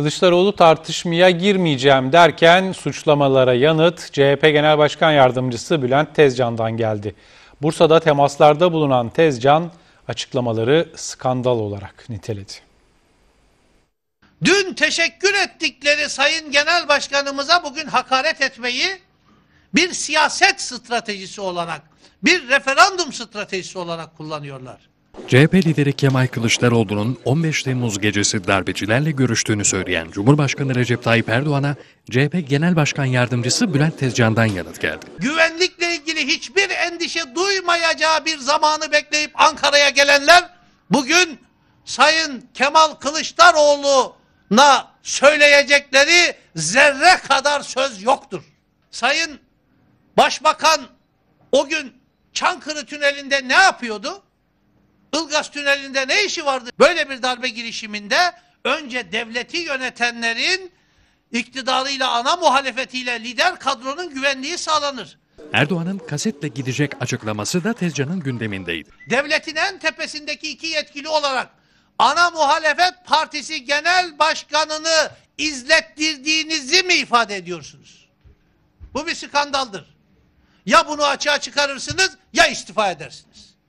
Kılıçdaroğlu tartışmaya girmeyeceğim derken suçlamalara yanıt CHP Genel Başkan Yardımcısı Bülent Tezcan'dan geldi. Bursa'da temaslarda bulunan Tezcan açıklamaları skandal olarak niteledi. Dün teşekkür ettikleri Sayın Genel Başkanımıza bugün hakaret etmeyi bir siyaset stratejisi olarak, bir referandum stratejisi olarak kullanıyorlar. CHP lideri Kemal Kılıçdaroğlu'nun 15 Temmuz gecesi darbecilerle görüştüğünü söyleyen Cumhurbaşkanı Recep Tayyip Erdoğan'a CHP Genel Başkan Yardımcısı Bülent Tezcan'dan yanıt geldi. Güvenlikle ilgili hiçbir endişe duymayacağı bir zamanı bekleyip Ankara'ya gelenler bugün Sayın Kemal Kılıçdaroğlu'na söyleyecekleri zerre kadar söz yoktur. Sayın Başbakan o gün Çankırı Tüneli'nde ne yapıyordu? Ilgaz Tüneli'nde ne işi vardı? Böyle bir darbe girişiminde önce devleti yönetenlerin iktidarıyla, ana muhalefetiyle lider kadronun güvenliği sağlanır. Erdoğan'ın kasetle gidecek açıklaması da Tezcan'ın gündemindeydi. Devletin en tepesindeki iki yetkili olarak ana muhalefet partisi genel başkanını izlettirdiğinizi mi ifade ediyorsunuz? Bu bir skandaldır. Ya bunu açığa çıkarırsınız ya istifa edersiniz.